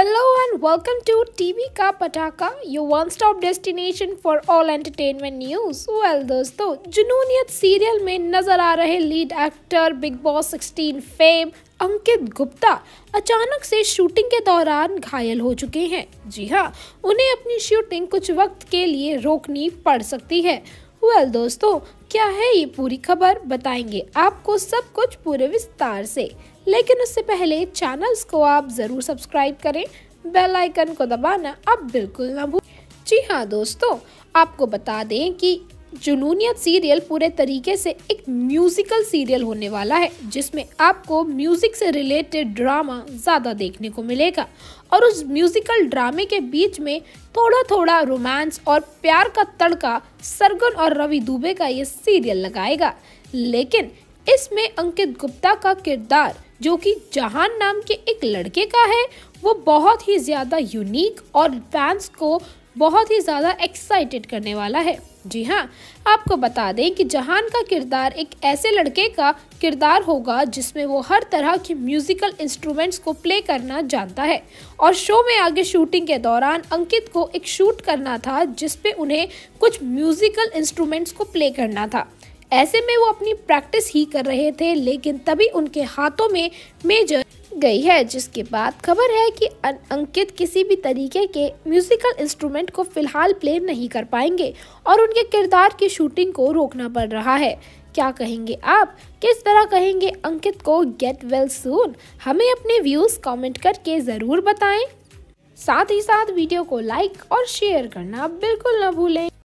Hello and welcome to TV का पटाखा your one stop destination for all entertainment news. Well दोस्तों जुनूनियत serial में नजर आ रहे lead actor Bigg Boss 16 fame Ankit Gupta अचानक से शूटिंग के दौरान घायल हो चुके हैं जी हाँ उन्हें अपनी शूटिंग कुछ वक्त के लिए रोकनी पड़ सकती है वेल well, दोस्तों क्या है ये पूरी खबर बताएंगे आपको सब कुछ पूरे विस्तार से लेकिन उससे पहले चैनल्स को आप ज़रूर सब्सक्राइब करें बेल आइकन को दबाना आप बिल्कुल ना भूल जी हाँ दोस्तों आपको बता दें कि जुनूनियत सीरियल पूरे तरीके से एक म्यूजिकल सीरियल होने वाला है जिसमें आपको म्यूजिक से रिलेटेड ड्रामा ज़्यादा देखने को मिलेगा और उस म्यूजिकल ड्रामे के बीच में थोड़ा थोड़ा रोमांस और प्यार का तड़का सरगुन और रवि दुबे का ये सीरियल लगाएगा लेकिन इसमें अंकित गुप्ता का किरदार जो कि जहान नाम के एक लड़के का है वो बहुत ही ज़्यादा यूनिक और फैंस को बहुत ही ज़्यादा एक्साइटेड करने वाला है जी हाँ आपको बता दें कि जहान का किरदार एक ऐसे लड़के का किरदार होगा जिसमें वो हर तरह के म्यूज़िकल इंस्ट्रूमेंट्स को प्ले करना जानता है और शो में आगे शूटिंग के दौरान अंकित को एक शूट करना था जिसपे उन्हें कुछ म्यूज़िकल इंस्ट्रूमेंट्स को प्ले करना था ऐसे में वो अपनी प्रैक्टिस ही कर रहे थे लेकिन तभी उनके हाथों में मेजर गई है जिसके बाद खबर है कि अं-, अंकित किसी भी तरीके के म्यूजिकल इंस्ट्रूमेंट को फिलहाल प्ले नहीं कर पाएंगे और उनके किरदार की शूटिंग को रोकना पड़ रहा है क्या कहेंगे आप किस तरह कहेंगे अंकित को गेट वेल सून हमें अपने व्यूज़ कमेंट करके ज़रूर बताएं साथ ही साथ वीडियो को लाइक और शेयर करना बिल्कुल न भूलें